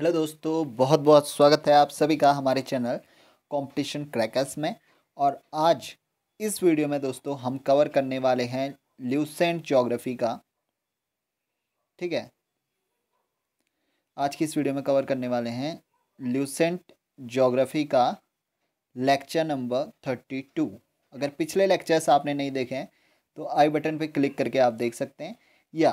Hello दोस्तों बहुत बहुत स्वागत है आप सभी का हमारे चैनल कंपटीशन क्रैकर्स में और आज इस वीडियो में दोस्तों हम कवर करने वाले हैं ल्यूसेंट जोग्राफी का ठीक है आज की इस वीडियो में कवर करने वाले हैं ल्यूसेंट जोग्राफी का लेक्चर नंबर थर्टी टू अगर पिछले लेक्चर्स आपने नहीं देखे हैं तो आई बटन पर क्लिक करके आप देख सकते हैं या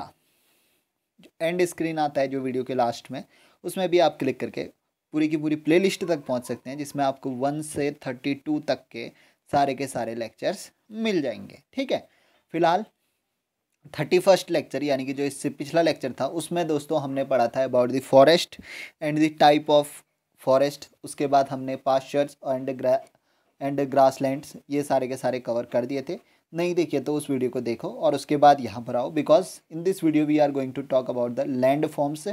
एंड स्क्रीन आता है जो वीडियो के लास्ट में उसमें भी आप क्लिक करके पूरी की पूरी प्लेलिस्ट तक पहुंच सकते हैं जिसमें आपको वन से थर्टी टू तक के सारे के सारे लेक्चर्स मिल जाएंगे ठीक है फिलहाल थर्टी फर्स्ट लेक्चर यानी कि जो इससे पिछला लेक्चर था उसमें दोस्तों हमने पढ़ा था about the forest and the type of forest उसके बाद हमने pastures and grasslands ये सारे के सारे कवर कर दिए थे नहीं देखिए तो उस वीडियो को देखो और उसके बाद यहाँ पर आओ because in this video we are going to talk about the land forms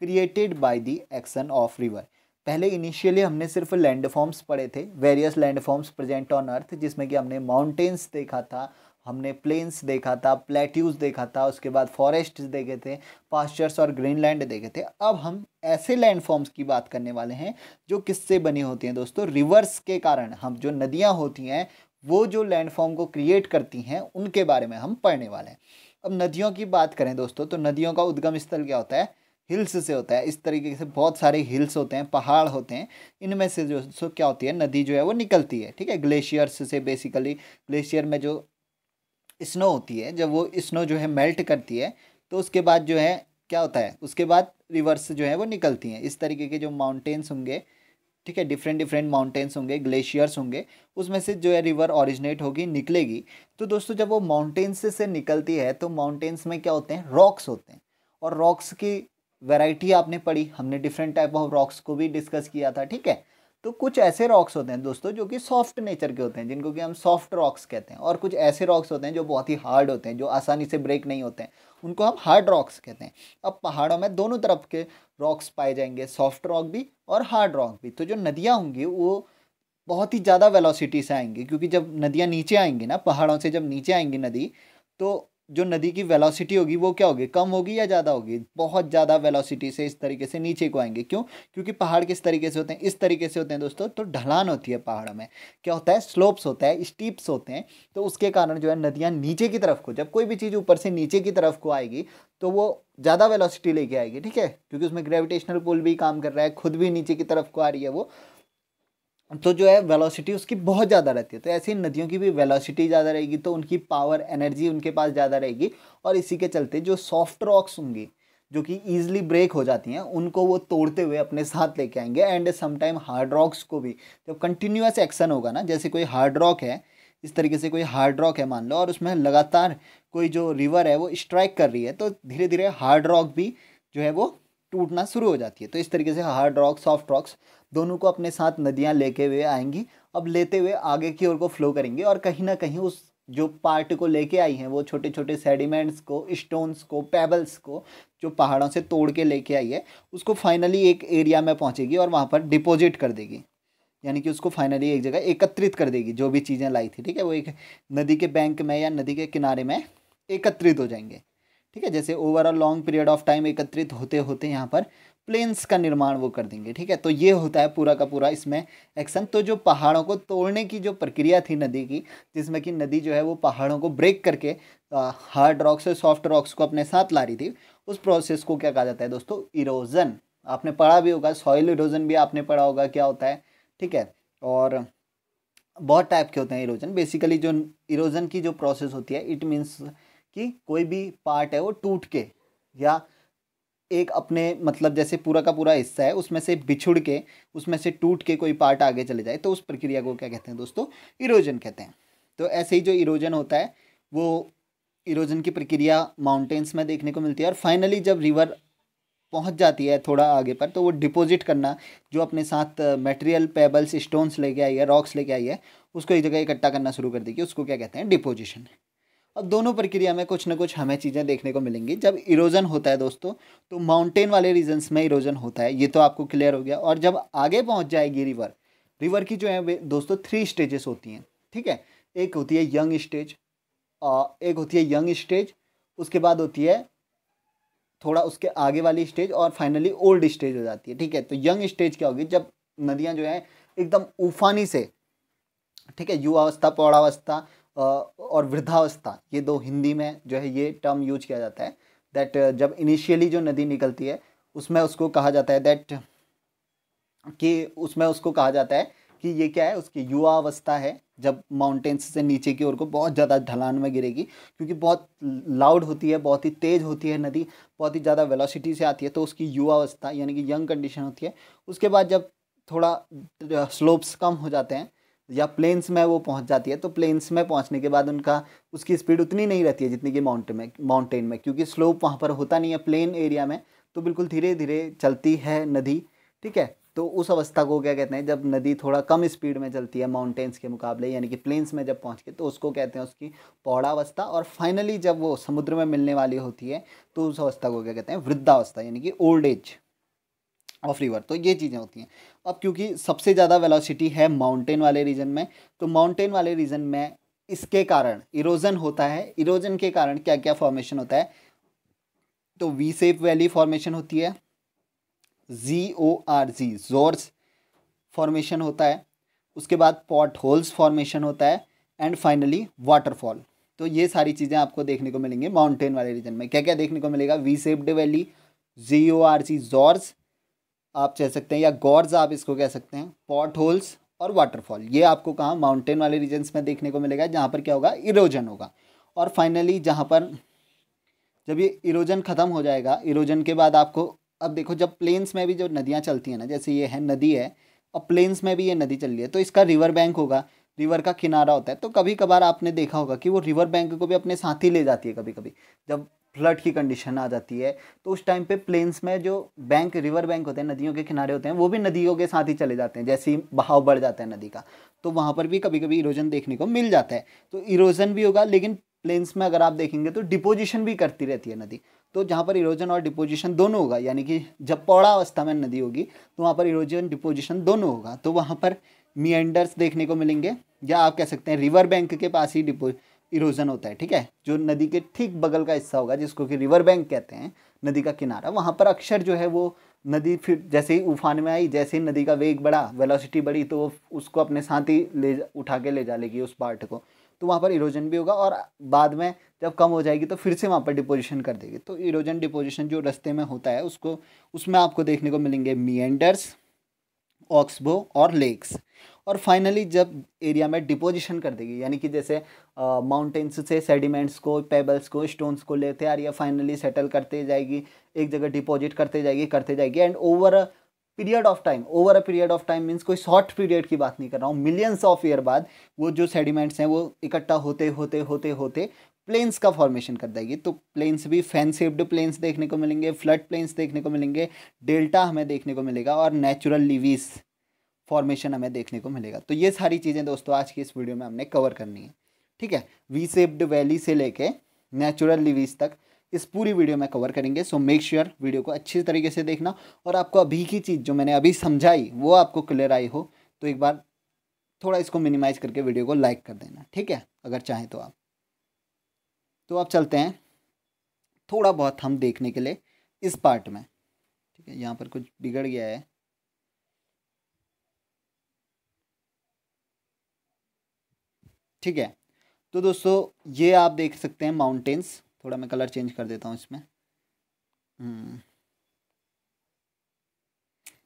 created by the action of river पहले इनिशियली हमने सिर्फ लैंडफॉर्म्स पढ़े थे various landforms present on earth जिसमें कि हमने माउंटेन्स देखा था हमने प्लेन्स देखा था प्लेट्यूज देखा था उसके बाद फॉरेस्ट देखे थे पास्चर्स और ग्रीनलैंड देखे थे अब हम ऐसे लैंडफॉर्म्स की बात करने वाले हैं जो किससे बनी होती हैं दोस्तों रिवर्स के कारण हम जो नदियाँ होती हैं वो जो लैंडफॉर्म को क्रिएट करती हैं उनके बारे में हम पढ़ने वाले हैं अब नदियों की बात करें दोस्तों तो नदियों का उद्गम स्थल क्या होता है हिल्स से होता है इस तरीके से बहुत सारे हिल्स होते हैं पहाड़ होते हैं इनमें से जो सो क्या होती है नदी जो है वो निकलती है ठीक है ग्लेशियर्स से बेसिकली ग्लेशियर में जो स्नो होती है जब वो स्नो जो है मेल्ट करती है तो उसके बाद जो है क्या होता है उसके बाद रिवर्स जो है वो निकलती हैं इस तरीके के जो माउंटेन्स होंगे ठीक है डिफरेंट डिफरेंट माउंटेन्स होंगे ग्लेशियर्स होंगे उसमें से जो है रिवर ऑरिजिनेट होगी निकलेगी तो दोस्तों जब वो माउंटेन्स से निकलती है तो माउंटेन्स में क्या होते हैं रॉक्स होते हैं और रॉक्स की वैरायटी आपने पढ़ी हमने डिफरेंट टाइप ऑफ रॉक्स को भी डिस्कस किया था ठीक है तो कुछ ऐसे रॉक्स होते हैं दोस्तों जो कि सॉफ्ट नेचर के होते हैं जिनको कि हम सॉफ्ट रॉक्स कहते हैं और कुछ ऐसे रॉक्स होते हैं जो बहुत ही हार्ड होते हैं जो आसानी से ब्रेक नहीं होते हैं उनको हम हार्ड रॉक्स कहते हैं अब पहाड़ों में दोनों तरफ के रॉक्स पाए जाएंगे सॉफ्ट रॉक भी और हार्ड रॉक भी तो जो नदियाँ होंगी वो बहुत ही ज़्यादा वेलोसिटी से आएंगी क्योंकि जब नदियाँ नीचे आएंगी ना पहाड़ों से जब नीचे आएंगी नदी तो जो नदी की वेलोसिटी होगी वो क्या होगी कम होगी या ज़्यादा होगी बहुत ज़्यादा वेलोसिटी से इस तरीके से नीचे को आएंगे क्यों क्योंकि पहाड़ किस तरीके से होते हैं इस तरीके से होते हैं दोस्तों तो ढलान होती है पहाड़ में क्या होता है स्लोप्स होता है स्टीप्स होते हैं तो उसके कारण जो है नदियाँ नीचे की तरफ को जब कोई भी चीज़ ऊपर से नीचे की तरफ को आएगी तो वो ज़्यादा वेलासिटी लेके आएगी ठीक है क्योंकि उसमें ग्रेविटेशनल पुल भी काम कर रहा है खुद भी नीचे की तरफ को आ रही है वो तो जो है वेलोसिटी उसकी बहुत ज़्यादा रहती है तो ऐसे ही नदियों की भी वेलोसिटी ज़्यादा रहेगी तो उनकी पावर एनर्जी उनके पास ज़्यादा रहेगी और इसी के चलते जो सॉफ्ट रॉक्स होंगी जो कि ईजिली ब्रेक हो जाती हैं उनको वो तोड़ते हुए अपने साथ लेके आएंगे एंड समटाइम हार्ड रॉक्स को भी जब कंटिन्यूस एक्शन होगा ना जैसे कोई हार्ड रॉक है इस तरीके से कोई हार्ड रॉक है मान लो और उसमें लगातार कोई जो रिवर है वो स्ट्राइक कर रही है तो धीरे धीरे हार्ड रॉक भी जो है वो टूटना शुरू हो जाती है तो इस तरीके से हार्ड रॉक सॉफ्ट रॉक्स दोनों को अपने साथ नदियाँ लेके हुए आएंगी अब लेते हुए आगे की ओर को फ्लो करेंगे और कहीं ना कहीं उस जो पार्ट को लेके आई हैं वो छोटे छोटे सेडिमेंट्स को स्टोन्स को पेबल्स को जो पहाड़ों से तोड़ के लेके आई है उसको फाइनली एक एरिया में पहुँचेगी और वहाँ पर डिपोजिट कर देगी यानी कि उसको फाइनली एक जगह एकत्रित कर देगी जो भी चीज़ें लाई थी ठीक है वो एक नदी के बैंक में या नदी के किनारे में एकत्रित हो जाएंगे ठीक है जैसे over a long period of time एकत्रित होते होते यहाँ पर प्लेन्स का निर्माण वो कर देंगे ठीक है तो ये होता है पूरा का पूरा इसमें एक्शन तो जो पहाड़ों को तोड़ने की जो प्रक्रिया थी नदी की जिसमें कि नदी जो है वो पहाड़ों को ब्रेक करके हार्ड रॉक्स और सॉफ्ट रॉक्स को अपने साथ ला रही थी उस प्रोसेस को क्या कहा जाता है दोस्तों इरोजन आपने पढ़ा भी होगा सॉइल इरोजन भी आपने पढ़ा होगा क्या होता है ठीक है और बहुत टाइप के होते हैं इरोजन बेसिकली जो इरोजन की जो प्रोसेस होती है इट मीन्स कि कोई भी पार्ट है वो टूट के या एक अपने मतलब जैसे पूरा का पूरा हिस्सा है उसमें से बिछुड़ के उसमें से टूट के कोई पार्ट आगे चले जाए तो उस प्रक्रिया को क्या कहते हैं दोस्तों इरोजन कहते हैं तो ऐसे ही जो इरोजन होता है वो इरोजन की प्रक्रिया माउंटेन्स में देखने को मिलती है और फाइनली जब रिवर पहुंच जाती है थोड़ा आगे पर तो वो डिपॉजिट करना जो अपने साथ मटेरियल पेबल्स स्टोन्स लेके आई है रॉक्स लेके आई है उसको एक जगह इकट्ठा करना शुरू कर देगी उसको क्या कहते हैं डिपोजिशन अब दोनों प्रक्रिया में कुछ ना कुछ हमें चीज़ें देखने को मिलेंगी जब इरोजन होता है दोस्तों तो माउंटेन वाले रीजन्स में इरोजन होता है ये तो आपको क्लियर हो गया और जब आगे पहुंच जाएगी रिवर रिवर की जो है दोस्तों थ्री स्टेजेस होती हैं ठीक है एक होती है यंग स्टेज एक होती है यंग स्टेज उसके बाद होती है थोड़ा उसके आगे वाली स्टेज और फाइनली ओल्ड स्टेज हो जाती है ठीक है तो यंग स्टेज क्या होगी जब नदियाँ जो हैं एकदम उफानी से ठीक है युवावस्था पौड़ावस्था और वृद्धावस्था ये दो हिंदी में जो है ये टर्म यूज किया जाता है दैट जब इनिशियली जो नदी निकलती है उसमें उसको कहा जाता है दैट कि उसमें उसको कहा जाता है कि ये क्या है उसकी युवा अवस्था है जब माउंटेन्स से नीचे की ओर को बहुत ज़्यादा ढलान में गिरेगी क्योंकि बहुत लाउड होती है बहुत ही तेज़ होती है नदी बहुत ही ज़्यादा वेलोसिटी से आती है तो उसकी युवावस्था यानी कि यंग कंडीशन होती है उसके बाद जब थोड़ा स्लोप्स कम हो जाते हैं या प्लेन्स में वो पहुंच जाती है तो प्लेन्स में पहुंचने के बाद उनका उसकी स्पीड उतनी नहीं रहती है जितनी कि माउंटेन में माउंटेन में क्योंकि स्लोप वहाँ पर होता नहीं है प्लेन एरिया में तो बिल्कुल धीरे धीरे चलती है नदी ठीक है तो उस अवस्था को क्या कहते हैं जब नदी थोड़ा कम स्पीड में चलती है माउंटेन्स के मुकाबले यानी कि प्लेन्स में जब पहुँच के तो उसको कहते हैं उसकी पौड़ावस्था और फाइनली जब वो समुद्र में मिलने वाली होती है तो उस अवस्था को क्या कहते हैं वृद्धावस्था यानी कि ओल्ड एज ऑफ रिवर तो ये चीज़ें होती हैं अब क्योंकि सबसे ज़्यादा वेलोसिटी है माउंटेन वाले रीजन में तो माउंटेन वाले रीजन में इसके कारण इरोजन होता है इरोजन के कारण क्या क्या फॉर्मेशन होता है तो वी सेप वैली फॉर्मेशन होती है जी ओ आर जी जोर्स फॉर्मेशन होता है उसके बाद पॉट होल्स फॉर्मेशन होता है एंड फाइनली वाटरफॉल तो ये सारी चीज़ें आपको देखने को मिलेंगे माउंटेन वाले रीजन में क्या क्या देखने को मिलेगा V shaped valley G O R G gorges आप कह सकते हैं या गॉर्ज आप इसको कह सकते हैं पॉट होल्स और वाटरफॉल ये आपको कहाँ माउंटेन वाले रीजन्स में देखने को मिलेगा जहाँ पर क्या होगा इरोजन होगा और फाइनली जहाँ पर जब ये इरोजन ख़त्म हो जाएगा इरोजन के बाद आपको अब देखो जब प्लेन्स में भी जो नदियाँ चलती हैं ना जैसे ये है नदी है और प्लेन्स में भी ये नदी चल रही है तो इसका रिवर बैंक होगा रिवर का किनारा होता है तो कभी कभार आपने देखा होगा कि वो रिवर बैंक को भी अपने साथ ही ले जाती है कभी कभी जब फ्लड की कंडीशन आ जाती है तो उस टाइम पे प्लेन्स में जो बैंक रिवर बैंक होते हैं नदियों के किनारे होते हैं वो भी नदियों के साथ ही चले जाते हैं जैसे ही बहाव बढ़ जाता है नदी का तो वहाँ पर भी कभी कभी इरोजन देखने को मिल जाता है तो इरोजन भी होगा लेकिन प्लेन्स में अगर आप देखेंगे तो डिपोजिशन भी करती रहती है नदी तो जहाँ पर इरोजन और डिपोजिशन दोनों होगा यानी कि जब पौड़ा अवस्था में नदी होगी तो वहाँ पर इरोजन डिपोजिशन दोनों होगा तो वहाँ पर मियंडर्स देखने को मिलेंगे या आप कह सकते हैं रिवर बैंक के पास ही डिपोज इरोजन होता है ठीक है जो नदी के ठीक बगल का हिस्सा होगा जिसको कि रिवर बैंक कहते हैं नदी का किनारा वहाँ पर अक्सर जो है वो नदी फिर जैसे ही उफान में आई जैसे ही नदी का वेग बढ़ा वेलोसिटी बढ़ी तो वो उसको अपने साथ ही ले उठा के ले जा लेगी उस पार्ट को तो वहाँ पर इरोजन भी होगा और बाद में जब कम हो जाएगी तो फिर से वहाँ पर डिपोजिशन कर देगी तो इरोजन डिपोजिशन जो रास्ते में होता है उसको उसमें आपको देखने को मिलेंगे मियंडर्स ऑक्सबो और लेक्स और फाइनली जब एरिया में डिपोजिशन कर देगी यानी कि जैसे माउंटेन्स से सेडिमेंट्स को पेबल्स को स्टोन्स को लेते आ रही है फाइनली सेटल करते जाएगी एक जगह डिपॉजिट करते जाएगी करते जाएगी and over a period of time over a period of time means कोई शॉर्ट पीरियड की बात नहीं कर रहा हूँ मिलियंस ऑफ ईयर बाद वो जो सेडिमेंट्स हैं वो इकट्ठा होते होते होते होते प्लेन्स का फॉर्मेशन कर देगी तो प्लेन्स भी फैन सेप्ड प्लेन्स देखने को मिलेंगे फ्लड प्लेन्स देखने को मिलेंगे डेल्टा हमें देखने को मिलेगा और नेचुरल लिवीज फॉर्मेशन हमें देखने को मिलेगा तो ये सारी चीज़ें दोस्तों आज की इस वीडियो में हमने कवर करनी है ठीक है वी सेप्ड वैली से लेके नेचुरल लिवीज तक इस पूरी वीडियो में कवर करेंगे सो मेक श्योर वीडियो को अच्छी तरीके से देखना और आपको अभी की चीज़ जो मैंने अभी समझाई वो आपको क्लियर आई हो तो एक बार थोड़ा इसको मिनिमाइज करके वीडियो को लाइक कर देना ठीक है अगर चाहें तो आप तो आप चलते हैं थोड़ा बहुत हम देखने के लिए इस पार्ट में ठीक है यहाँ पर कुछ बिगड़ गया है ठीक है तो दोस्तों ये आप देख सकते हैं माउंटेन्स थोड़ा मैं कलर चेंज कर देता हूँ इसमें हम्म।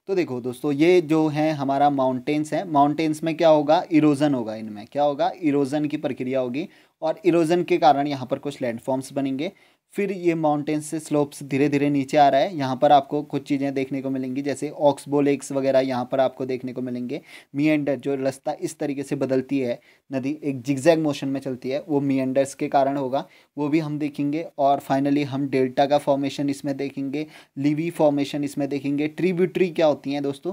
तो देखो दोस्तों ये जो है हमारा माउंटेन्स है माउंटेन्स में क्या होगा इरोजन होगा इनमें क्या होगा इरोजन की प्रक्रिया होगी और इरोजन के कारण यहाँ पर कुछ लैंडफॉर्म्स बनेंगे फिर ये माउंटेन से स्लोप्स धीरे धीरे नीचे आ रहा है यहाँ पर आपको कुछ चीज़ें देखने को मिलेंगी जैसे ऑक्सबो लेक्स वगैरह यहाँ पर आपको देखने को मिलेंगे मियंडर जो रास्ता इस तरीके से बदलती है नदी एक जिगजैग मोशन में चलती है वो मियंडर्स के कारण होगा वो भी हम देखेंगे और फाइनली हम डेल्टा का फॉर्मेशन इसमें देखेंगे लिवी फॉर्मेशन इसमें देखेंगे ट्रीब्यूट्री क्या होती हैं दोस्तों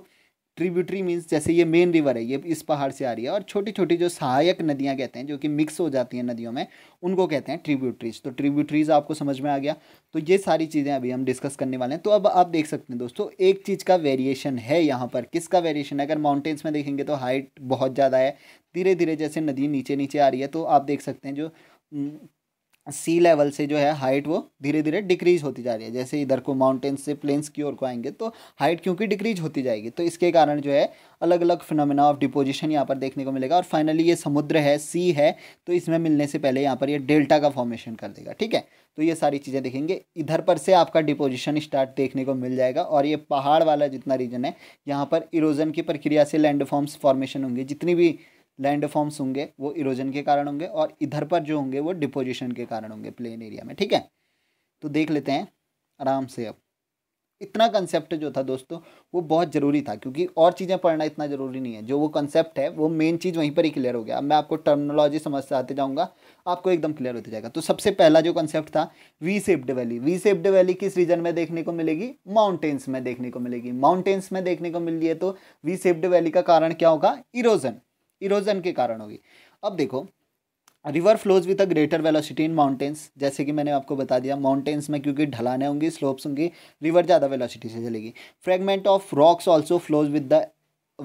ट्रिब्यूटरी मीन्स जैसे ये मेन रिवर है ये इस पहाड़ से आ रही है और छोटी छोटी जो सहायक नदियाँ कहते हैं जो कि मिक्स हो जाती हैं नदियों में उनको कहते हैं ट्रिब्यूटरीज तो ट्रिब्यूटरीज आपको समझ में आ गया तो ये सारी चीज़ें अभी हम डिस्कस करने वाले हैं तो अब आप देख सकते हैं दोस्तों एक चीज़ का वेरिएशन है यहाँ पर किसका वेरिएशन है अगर माउंटेन्स में देखेंगे तो हाइट बहुत ज़्यादा है धीरे धीरे जैसे नदी नीचे नीचे आ रही है तो आप देख सकते हैं जो सी लेवल से जो है हाइट वो धीरे धीरे डिक्रीज होती जा रही है जैसे इधर को माउंटेन से प्लेन्स की ओर को आएंगे तो हाइट क्योंकि डिक्रीज होती जाएगी तो इसके कारण जो है अलग अलग फिनमिना ऑफ डिपोजिशन यहाँ पर देखने को मिलेगा और फाइनली ये समुद्र है सी है तो इसमें मिलने से पहले यहाँ पर ये डेल्टा का फॉर्मेशन कर देगा ठीक है तो ये सारी चीज़ें देखेंगे इधर पर से आपका डिपोजिशन स्टार्ट देखने को मिल जाएगा और ये पहाड़ वाला जितना रीजन है यहाँ पर इरोजन की प्रक्रिया से लैंड फॉर्मेशन होंगे जितनी भी फॉर्म्स होंगे वो इरोजन के कारण होंगे और इधर पर जो होंगे वो डिपोजिशन के कारण होंगे प्लेन एरिया में ठीक है तो देख लेते हैं आराम से अब इतना कंसेप्ट जो था दोस्तों वो बहुत ज़रूरी था क्योंकि और चीज़ें पढ़ना इतना ज़रूरी नहीं है जो वो कंसेप्ट है वो मेन चीज़ वहीं पर ही क्लियर हो गया अब मैं आपको टर्मिनोलॉजी समझते आते जाऊँगा आपको एकदम क्लियर होते जाएगा तो सबसे पहला जो कंसेप्ट था V shaped valley V shaped valley किस रीजन में देखने को मिलेगी माउंटेन्स में देखने को मिलेगी माउंटेन्स में देखने को मिल रही है तो वी सेप्ड वैली का कारण क्या होगा इरोजन इरोजन के कारण होगी अब देखो river flows with a greater velocity in mountains जैसे कि मैंने आपको बता दिया माउंटेन्स में क्योंकि ढलाने होंगी स्लोप्स होंगी रिवर ज़्यादा वेलोसिटी से चलेगी fragment of rocks also flows with the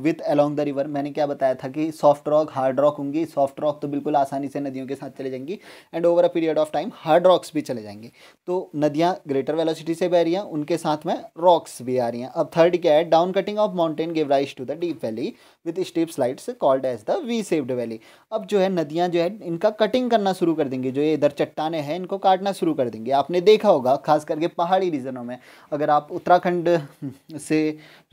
with along the river मैंने क्या बताया था कि सॉफ्ट रॉक हार्ड रॉक होंगी सॉफ्ट रॉक तो बिल्कुल आसानी से नदियों के साथ चले जाएंगी and over a period of time hard rocks भी चले जाएंगे तो नदियाँ ग्रेटर वेलोसिटी से बह रही हैं उनके साथ में रॉक्स भी आ रही हैं अब थर्ड क्या है down cutting of mountain give rise to the deep valley with steep sides called as the V shaped valley अब जो है नदियाँ जो है इनका कटिंग करना शुरू कर देंगी जो ये इधर चट्टाने हैं इनको काटना शुरू कर देंगे आपने देखा होगा खास करके पहाड़ी रीजनों में अगर आप उत्तराखंड से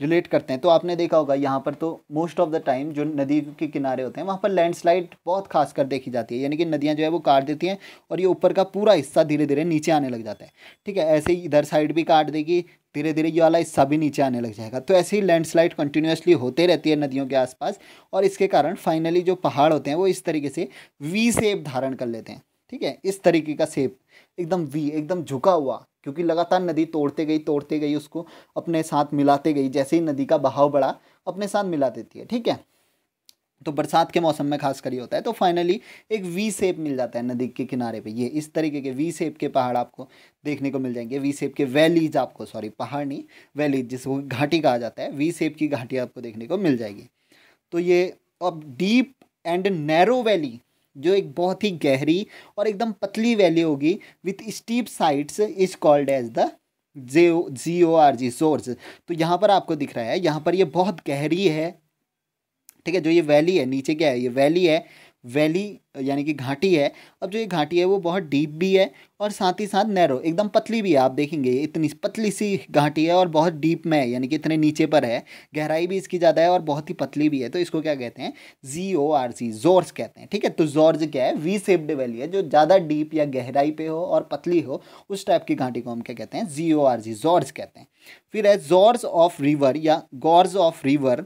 रिलेट करते हैं तो आपने देखा होगा यहाँ पर पर तो मोस्ट ऑफ द टाइम जो नदी के किनारे होते हैं वहाँ पर लैंडस्लाइड बहुत खास कर देखी जाती है यानी कि नदियाँ जो है वो काट देती हैं और ये ऊपर का पूरा हिस्सा धीरे धीरे नीचे आने लग जाता है ठीक है ऐसे ही इधर साइड भी काट देगी धीरे धीरे ये वाला हिस्सा भी नीचे आने लग जाएगा तो ऐसे ही लैंडस्लाइड कंटिन्यूसली होते रहती है नदियों के आसपास और इसके कारण फाइनली जो पहाड़ होते हैं वो इस तरीके से वी सेप धारण कर लेते हैं ठीक है इस तरीके का सेप एकदम वी एकदम झुका हुआ क्योंकि लगातार नदी तोड़ते गई तोड़ते गई उसको अपने साथ मिलाते गई जैसे ही नदी का बहाव बढ़ा अपने साथ मिला देती है ठीक है तो बरसात के मौसम में खास कर होता है तो फाइनली एक वी सेप मिल जाता है नदी के किनारे पे ये इस तरीके के वी सेप के पहाड़ आपको देखने को मिल जाएंगे वी सेप के वैलीज आपको सॉरी पहाड़ नहीं वैलीज जिसको घाटी कहा जाता है वी सेप की घाटी आपको देखने को मिल जाएगी तो ये अब डीप एंड नैरो वैली जो एक बहुत ही गहरी और एकदम पतली वैली होगी with steep sides is called as the J G O R G source तो यहाँ पर आपको दिख रहा है यहाँ पर ये बहुत गहरी है ठीक है जो ये वैली है नीचे क्या है ये वैली है वैली यानी कि घाटी है अब जो ये घाटी है वो बहुत डीप भी है और साथ ही साथ नैरो एकदम पतली भी है आप देखेंगे इतनी पतली सी घाटी है और बहुत डीप में है यानी कि इतने नीचे पर है गहराई भी इसकी ज़्यादा है और बहुत ही पतली भी है तो इसको क्या कहते हैं जी ओ आर सी जोर्स कहते हैं ठीक है तो जोर्ज क्या है वी सेप्ड वैली है जो ज़्यादा डीप या गहराई पर हो और पतली हो उस टाइप की घाटी को हम क्या कहते हैं जी ओ आर जी जोर्स कहते हैं फिर है जोर्स ऑफ रिवर या gorge of river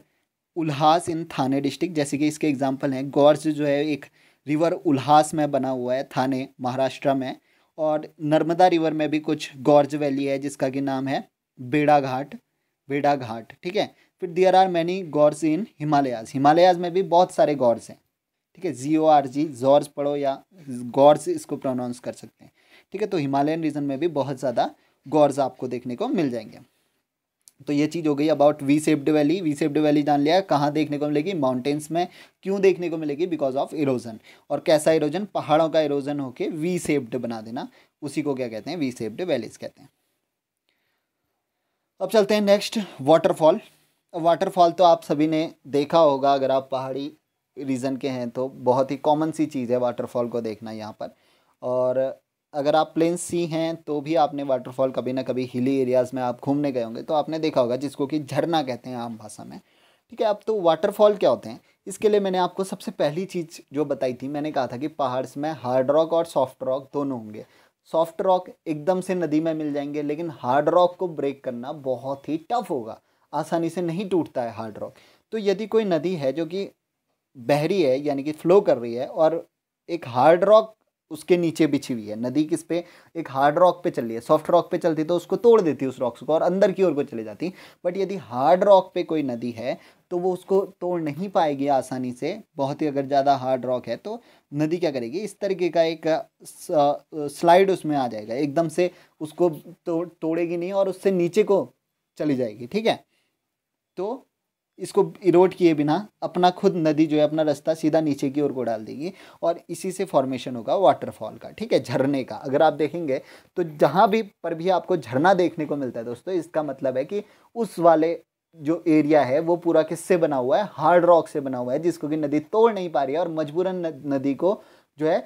Ulhas in Thane district जैसे कि इसके एग्जाम्पल हैं गौरज जो है एक रिवर उल्हास में बना हुआ है थाने महाराष्ट्र में और नर्मदा रिवर में भी कुछ गौरज वैली है जिसका कि नाम है बेड़ा घाट बेड़ा घाट ठीक है फिर there are many gorges in Himalayas Himalayas में भी बहुत सारे गौरज हैं ठीक है जी ओ आर जी जॉर्ज पढ़ो या गौरज इसको प्रोनाउंस कर सकते हैं ठीक है तो हिमालयन रीजन में भी बहुत ज़्यादा गौरज आपको देखने को मिल जाएंगे तो ये चीज़ हो गई about V shaped valley V shaped valley जान लिया कहाँ देखने को मिलेगी माउंटेन्स में क्यों देखने को मिलेगी बिकॉज ऑफ इरोजन और कैसा इरोजन पहाड़ों का इरोजन होके वी सेप्ड बना देना उसी को क्या कहते हैं वी सेप्ड वैलीज कहते हैं अब चलते हैं नेक्स्ट वाटरफॉल वाटरफॉल तो आप सभी ने देखा होगा अगर आप पहाड़ी रीजन के हैं तो बहुत ही कॉमन सी चीज़ है वाटरफॉल को देखना यहाँ पर और अगर आप प्लेन सी हैं तो भी आपने वाटरफॉल कभी ना कभी हिली एरियाज़ में आप घूमने गए होंगे तो आपने देखा होगा जिसको कि झरना कहते हैं आम भाषा में ठीक है अब तो वाटरफॉल क्या होते हैं इसके लिए मैंने आपको सबसे पहली चीज़ जो बताई थी मैंने कहा था कि पहाड़स में हार्ड रॉक और सॉफ्ट रॉक दोनों होंगे सॉफ्ट रॉक एकदम से नदी में मिल जाएंगे लेकिन हार्ड रॉक को ब्रेक करना बहुत ही टफ होगा आसानी से नहीं टूटता है हार्ड रॉक तो यदि कोई नदी है जो कि बहरी है यानी कि फ्लो कर रही है और एक हार्ड रॉक उसके नीचे बिछी हुई है नदी किस पे एक हार्ड रॉक पे चल रही है सॉफ्ट रॉक पे चलती तो उसको तोड़ देती है उस रॉक्स को और अंदर की ओर को चले जाती बट यदि हार्ड रॉक पे कोई नदी है तो वो उसको तोड़ नहीं पाएगी आसानी से बहुत ही अगर ज़्यादा हार्ड रॉक है तो नदी क्या करेगी इस तरीके का एक स्लाइड उसमें आ जाएगा एकदम से उसको तोड़ तोड़ेगी नहीं और उससे नीचे को चली जाएगी ठीक है तो इसको इरोड किए बिना अपना खुद नदी जो है अपना रास्ता सीधा नीचे की ओर को डाल देगी और इसी से फॉर्मेशन होगा वाटरफॉल का ठीक है झरने का अगर आप देखेंगे तो जहाँ भी पर भी आपको झरना देखने को मिलता है दोस्तों इसका मतलब है कि उस वाले जो एरिया है वो पूरा किससे बना हुआ है हार्ड रॉक से बना हुआ है जिसको कि नदी तोड़ नहीं पा रही है और मजबूरन नदी को जो है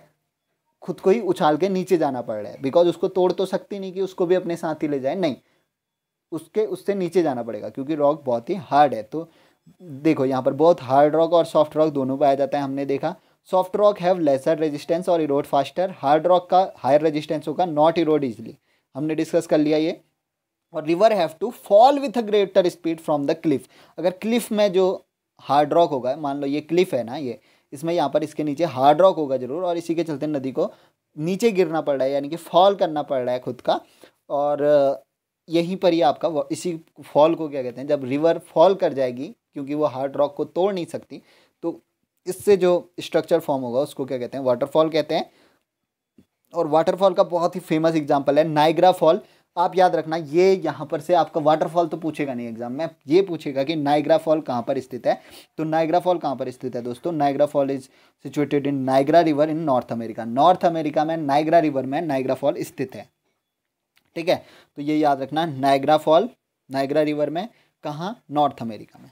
खुद को ही उछाल के नीचे जाना पड़ रहा है बिकॉज उसको तोड़ तो सकती नहीं कि उसको भी अपने साथ ही ले जाए नहीं उसके उससे नीचे जाना पड़ेगा क्योंकि रॉक बहुत ही हार्ड है तो देखो यहाँ पर बहुत हार्ड रॉक और सॉफ्ट रॉक दोनों पाया जाता है हमने देखा soft rock have lesser resistance और इरोड फास्टर हार्ड रॉक का हायर रेजिस्टेंस होगा नॉट इरोड इजली हमने डिस्कस कर लिया ये और river have to fall with a greater speed from the cliff अगर क्लिफ में जो हार्ड रॉक होगा मान लो ये क्लिफ है ना ये इसमें यहाँ पर इसके नीचे हार्ड रॉक होगा जरूर और इसी के चलते नदी को नीचे गिरना पड़ रहा है यानी कि फॉल करना पड़ रहा है खुद का और यहीं पर ही आपका इसी फॉल को क्या कहते हैं जब रिवर फॉल कर जाएगी क्योंकि वो हार्ड रॉक को तोड़ नहीं सकती तो इससे जो स्ट्रक्चर फॉर्म होगा उसको क्या कहते हैं वाटरफॉल कहते हैं और वाटरफॉल का बहुत ही फेमस एग्जाम्पल है नाइग्रा फॉल आप याद रखना ये यहाँ पर से आपका वाटरफॉल तो पूछेगा नहीं एग्जाम में ये पूछेगा कि नाइग्रा फॉल कहाँ पर स्थित है तो नाइग्रा फॉल कहाँ पर स्थित है दोस्तों Niagara fall is situated in Niagara river in North America North America में नाइग्रा रिवर में नाइग्रा फॉल स्थित है ठीक है तो ये याद रखना नायग्रा फॉल नाइग्रा रिवर में कहाँ नॉर्थ अमेरिका में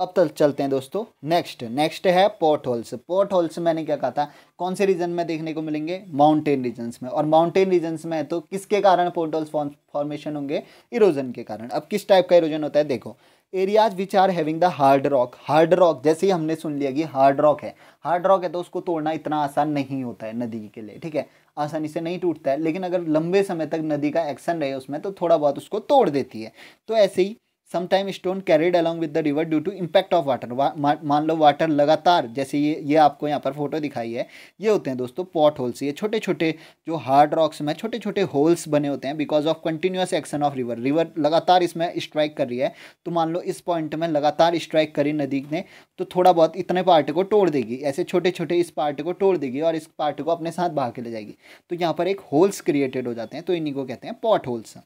अब तक तो चलते हैं दोस्तों नेक्स्ट नेक्स्ट है पोर्ट होल्स पोर्ट होल्स मैंने क्या कहा था कौन से रीजन में देखने को मिलेंगे माउंटेन रीजन्स में और माउंटेन रीजन्स में तो किसके कारण पोर्ट होल्स फॉर्मेशन होंगे इरोजन के कारण अब किस टाइप का इरोजन होता है देखो areas which are having the hard rock hard rock जैसे ही हमने सुन लिया कि हार्ड रॉक है हार्ड रॉक है तो उसको तोड़ना इतना आसान नहीं होता है नदी के लिए ठीक है आसानी से नहीं टूटता है लेकिन अगर लंबे समय तक नदी का एक्शन रहे उसमें तो थोड़ा बहुत उसको तोड़ देती है तो ऐसे ही sometime stone carried along with the river due to impact of water मान लो वाटर लगातार जैसे ये ये आपको यहाँ पर फोटो दिखाई है ये होते हैं दोस्तों पॉट होल्स ये छोटे छोटे जो हार्ड रॉक्स में छोटे छोटे होल्स बने होते हैं because of continuous action of river river लगातार इसमें स्ट्राइक कर रही है तो मान लो इस पॉइंट में लगातार स्ट्राइक करी नदी ने तो थोड़ा बहुत इतने पार्ट को तोड़ देगी ऐसे छोटे छोटे इस पार्ट को तोड़ देगी और इस पार्ट को अपने साथ बहा के ले जाएगी तो यहाँ पर एक होल्स क्रिएटेड हो जाते हैं तो इन्हीं को कहते हैं पॉट होल्स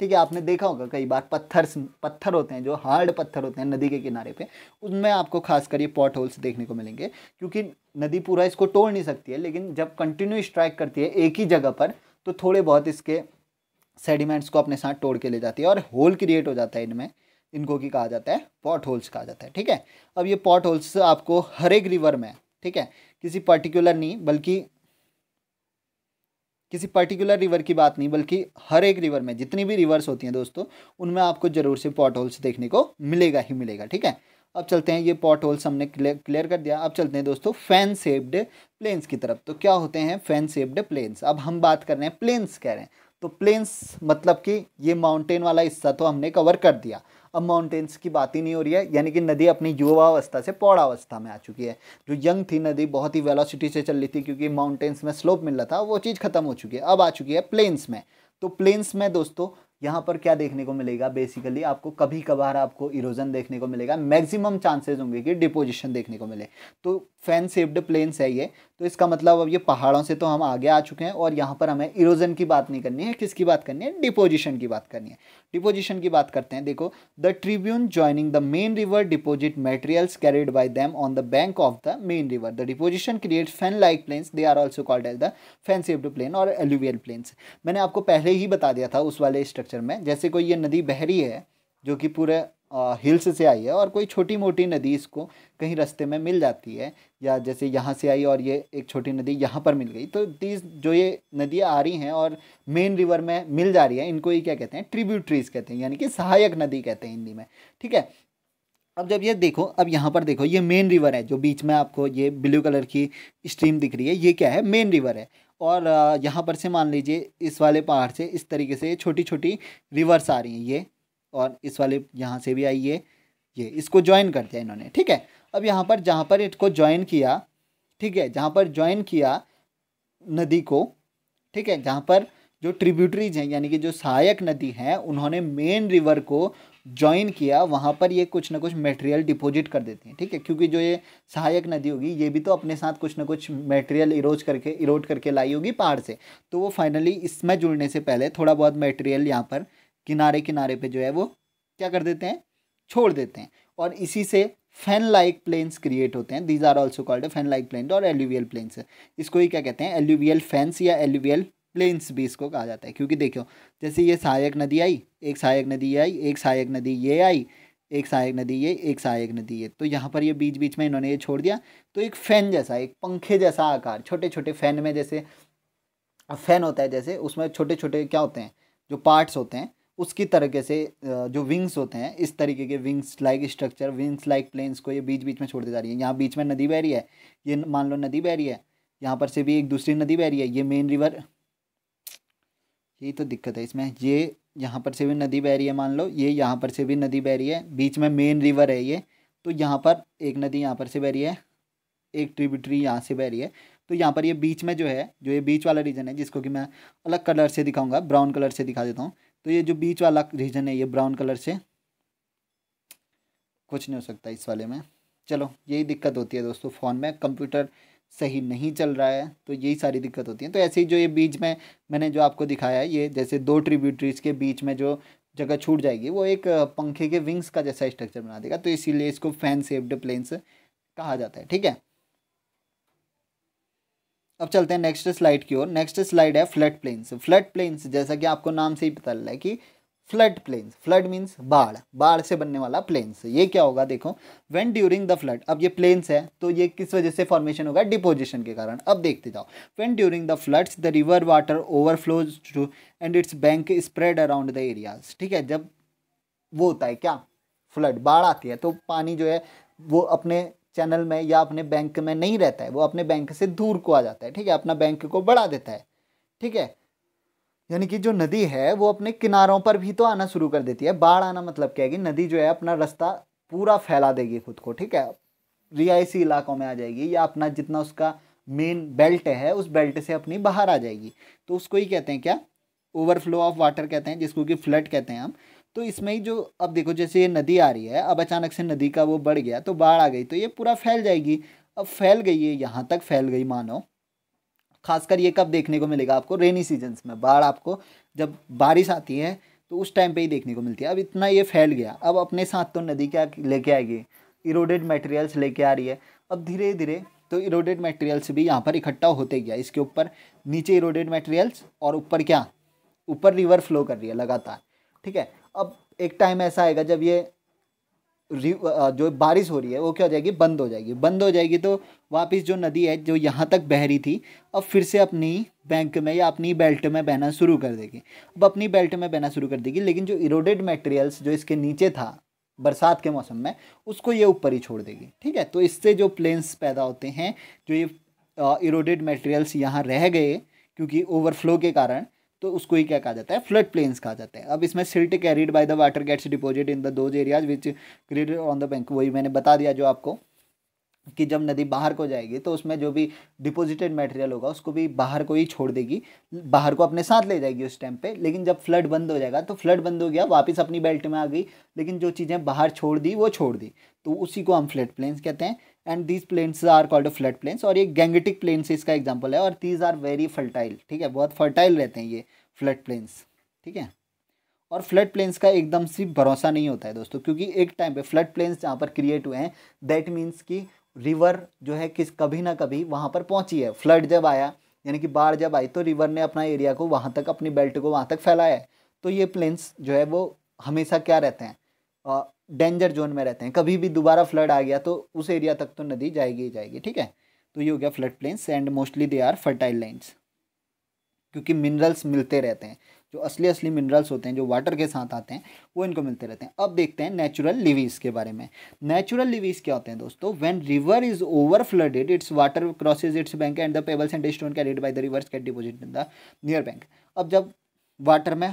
ठीक है आपने देखा होगा कई बार पत्थर पत्थर होते हैं जो हार्ड पत्थर होते हैं नदी के किनारे पे उनमें आपको खासकर ये पॉट होल्स देखने को मिलेंगे क्योंकि नदी पूरा इसको तोड़ नहीं सकती है लेकिन जब कंटिन्यू स्ट्राइक करती है एक ही जगह पर तो थोड़े बहुत इसके सेडिमेंट्स को अपने साथ तोड़ के ले जाती है और होल क्रिएट हो जाता है इनमें इनको की कहा जाता है पॉट होल्स कहा जाता है ठीक है अब ये पॉट होल्स आपको हर एक रिवर में ठीक है किसी पर्टिकुलर नहीं बल्कि किसी पर्टिकुलर रिवर की बात नहीं बल्कि हर एक रिवर में जितनी भी रिवर्स होती हैं दोस्तों उनमें आपको ज़रूर से पॉट होल्स देखने को मिलेगा ही मिलेगा ठीक है अब चलते हैं ये पॉट होल्स हमने क्लियर कर दिया अब चलते हैं दोस्तों फैन सेप्ड प्लेन्स की तरफ तो क्या होते हैं फैन सेप्ड प्लेन्स अब हम बात कर रहे हैं प्लेन्स कह रहे हैं तो प्लेन्स मतलब कि ये माउंटेन वाला हिस्सा तो हमने कवर कर दिया अब माउंटेन्स की बात ही नहीं हो रही है यानी कि नदी अपनी युवावस्था से पौड़ावस्था में आ चुकी है जो यंग थी नदी बहुत ही वेलोसिटी से चल रही थी क्योंकि माउंटेन्स में स्लोप मिल रहा था वो चीज़ खत्म हो चुकी है अब आ चुकी है प्लेन्स में तो प्लेन्स में दोस्तों यहाँ पर क्या देखने को मिलेगा बेसिकली आपको कभी कभार आपको इरोजन देखने को मिलेगा मैक्सिमम चांसेस होंगे कि डिपोजिशन देखने को मिले तो फैन सेव्ड प्लेन्स है ये तो इसका मतलब अब ये पहाड़ों से तो हम आगे आ चुके हैं और यहाँ पर हमें इरोजन की बात नहीं करनी है किसकी बात करनी है डिपोजिशन की बात करनी है डिपोजिशन की बात करते हैं देखो the tribune joining the main river deposit materials carried by them on the bank of the main river the deposition create fan like plains they are also called as the fan shaped plain और alluvial plains मैंने आपको पहले ही बता दिया था उस वाले structure में जैसे कोई ये नदी बहरी है जो कि पूरे हिल्स से आई है और कोई छोटी मोटी नदी इसको कहीं रास्ते में मिल जाती है या जैसे यहाँ से आई और ये एक छोटी नदी यहाँ पर मिल गई तो दीज जो ये नदियाँ आ रही हैं और मेन रिवर में मिल जा रही है इनको ही क्या कहते हैं ट्रिब्यूटरीज कहते हैं यानी कि सहायक नदी कहते हैं हिंदी में ठीक है अब जब ये देखो अब यहाँ पर देखो ये मेन रिवर है जो बीच में आपको ये ब्लू कलर की स्ट्रीम दिख रही है ये क्या है मेन रिवर है और यहाँ पर से मान लीजिए इस वाले पहाड़ से इस तरीके से छोटी छोटी रिवर्स आ रही हैं ये और इस वाले यहाँ से भी आइए ये ये इसको ज्वाइन कर दिया इन्होंने ठीक है अब यहाँ पर जहाँ पर इसको ज्वाइन किया ठीक है जहाँ पर ज्वाइन किया नदी को ठीक है जहाँ पर जो ट्रिब्यूटरीज हैं यानी कि जो सहायक नदी हैं उन्होंने मेन रिवर को ज्वाइन किया वहाँ पर ये कुछ ना कुछ मटेरियल डिपॉजिट कर देती हैं ठीक है क्योंकि जो ये सहायक नदी होगी ये भी तो अपने साथ कुछ ना कुछ मटेरियल इरोज करके इरोड करके लाई होगी पहाड़ से तो वो फाइनली इसमें जुड़ने से पहले थोड़ा बहुत मटेरियल यहाँ पर किनारे किनारे पे जो है वो क्या कर देते हैं छोड़ देते हैं और इसी से फैन लाइक प्लेन्स क्रिएट होते हैं these are also called fan like plains और एल्यूवियल प्लेन्स इसको ही क्या कहते हैं एल्यूवियल फैंस या एल्यूवियल प्लेन्स भी इसको कहा जाता है क्योंकि देखो जैसे ये सहायक नदी आई एक सहायक नदी आई एक सहायक नदी ये आई एक सहायक नदी ये एक सहायक नदी ये तो यहाँ पर ये बीच बीच में इन्होंने ये छोड़ दिया तो एक फ़ैन जैसा एक पंखे जैसा आकार छोटे छोटे फ़ैन में जैसे फ़ैन होता है जैसे उसमें छोटे छोटे क्या होते हैं जो पार्ट्स होते हैं उसकी तरीके से जो विंग्स होते हैं इस तरीके के wings like structure wings like plains को ये बीच बीच में छोड़ते जा रही है यहाँ बीच में नदी बह रही है ये मान लो नदी बह रही है यहाँ पर से भी एक दूसरी नदी बह रही है ये मेन रिवर यही तो दिक्कत है इसमें ये यहाँ पर से भी नदी बह रही है मान लो ये यहाँ पर से भी नदी बह रही है बीच में मेन रिवर है ये तो यहाँ पर एक नदी यहाँ पर से बह रही है एक ट्रिब्यूटरी यहाँ से बह रही है तो यहाँ पर ये बीच में जो है जो ये बीच वाला रीजन है जिसको कि मैं अलग कलर से दिखाऊंगा ब्राउन कलर से दिखा देता हूँ तो ये जो बीच वाला रीजन है ये ब्राउन कलर से कुछ नहीं हो सकता इस वाले में चलो यही दिक्कत होती है दोस्तों फ़ोन में कंप्यूटर सही नहीं चल रहा है तो यही सारी दिक्कत होती है तो ऐसे ही जो ये बीच में मैंने जो आपको दिखाया है ये जैसे दो ट्रिब्यूटरीज के बीच में जो जगह छूट जाएगी वो एक पंखे के विंग्स का जैसा स्ट्रक्चर बना देगा तो इसीलिए इसको फैन सेव्ड प्लेन्स कहा जाता है ठीक है अब चलते हैं नेक्स्ट स्लाइड की ओर नेक्स्ट स्लाइड है फ्लड प्लेन्स फ्लड प्लेन्स जैसा कि आपको नाम से ही पता है कि फ्लड प्लेन्स फ्लड मीन्स बाढ़ बाढ़ से बनने वाला प्लेन्स ये क्या होगा देखो वेन ड्यूरिंग द फ्लड अब ये प्लेन्स है तो ये किस वजह से फॉर्मेशन होगा डिपोजिशन के कारण अब देखते जाओ when during the floods the river water overflows to and its bank spread around the areas ठीक है जब वो होता है क्या फ्लड बाढ़ आती है तो पानी जो है वो अपने चैनल में या अपने बैंक में नहीं रहता है वो अपने बैंक से दूर को आ जाता है ठीक है अपना बैंक को बढ़ा देता है ठीक है यानी कि जो नदी है वो अपने किनारों पर भी तो आना शुरू कर देती है बाढ़ आना मतलब क्या है कि नदी जो है अपना रास्ता पूरा फैला देगी खुद को ठीक है रियासी इलाकों में आ जाएगी या अपना जितना उसका मेन बेल्ट है उस बेल्ट से अपनी बाहर आ जाएगी तो उसको ही कहते हैं क्या ओवरफ्लो ऑफ वाटर कहते हैं जिसको कि फ्लड कहते हैं हम तो इसमें ही जो अब देखो जैसे ये नदी आ रही है अब अचानक से नदी का वो बढ़ गया तो बाढ़ आ गई तो ये पूरा फैल जाएगी अब फैल गई है यहाँ तक फैल गई मानो खासकर ये कब देखने को मिलेगा आपको रेनी सीजन्स में बाढ़ आपको जब बारिश आती है तो उस टाइम पे ही देखने को मिलती है अब इतना ये फैल गया अब अपने साथ तो नदी क्या लेके आएगी इरोडेड मटेरियल्स लेके आ रही है अब धीरे धीरे तो इरोडेड मटेरियल्स भी यहाँ पर इकट्ठा होते गया इसके ऊपर नीचे इरोडेड मटेरियल्स और ऊपर क्या ऊपर रिवर फ्लो कर रही है लगातार ठीक है अब एक टाइम ऐसा आएगा जब ये जो बारिश हो रही है वो क्या हो जाएगी बंद हो जाएगी बंद हो जाएगी तो वापस जो नदी है जो यहाँ तक बह रही थी अब फिर से अपनी बैंक में या अपनी बेल्ट में बहना शुरू कर देगी अब अपनी बेल्ट में बहना शुरू कर देगी लेकिन जो इरोडेड मटेरियल्स जो इसके नीचे था बरसात के मौसम में उसको ये ऊपर ही छोड़ देगी ठीक है तो इससे जो प्लेन्स पैदा होते हैं जो ये इरोडेड मटेरियल्स यहाँ रह गए क्योंकि ओवरफ्लो के कारण तो उसको ही क्या कहा जाता है फ्लड प्लेन्स कहा जाता है अब इसमें silt carried by the water gets deposit in the those areas which create on the bank वही मैंने बता दिया जो आपको कि जब नदी बाहर को जाएगी तो उसमें जो भी डिपोजिटेड मटेरियल होगा उसको भी बाहर को ही छोड़ देगी बाहर को अपने साथ ले जाएगी उस टाइम पे लेकिन जब फ्लड बंद हो जाएगा तो फ्लड बंद हो गया वापस अपनी बेल्ट में आ गई लेकिन जो चीज़ें बाहर छोड़ दी वो छोड़ दी तो उसी को हम फ्लड प्लेन्स कहते हैं and these plains are called flood plains और ये गैंगेटिक प्लेन्स इसका एग्जाम्पल है और दीज आर वेरी फर्टाइल ठीक है बहुत फर्टाइल रहते हैं ये फ्लड प्लेन्स ठीक है और फ्लड प्लेन्स का एकदम से भरोसा नहीं होता है दोस्तों क्योंकि एक टाइम पे फ्लड प्लेन्स जहाँ पर क्रिएट हुए हैं दैट मीन्स कि रिवर जो है किस कभी ना कभी वहाँ पर पहुँची है फ्लड जब आया यानी कि बाढ़ जब आई तो रिवर ने अपना एरिया को वहाँ तक अपनी बेल्ट को वहाँ तक फैलाया है तो ये प्लेन्स जो है वो हमेशा क्या रहते हैं डेंजर जोन में रहते हैं कभी भी दोबारा फ्लड आ गया तो उस एरिया तक तो नदी जाएगी ही जाएगी ठीक है तो ये हो गया flood plains and mostly they are fertile lands क्योंकि मिनरल्स मिलते रहते हैं जो असली असली मिनरल्स होते हैं जो वाटर के साथ आते हैं वो इनको मिलते रहते हैं अब देखते हैं नेचुरल लिवीज के बारे में नेचुरल लिवीज क्या होते हैं दोस्तों when river is over flooded its water crosses its bank and the pebbles and stone carried by the rivers get deposit in the near bank अब जब वाटर में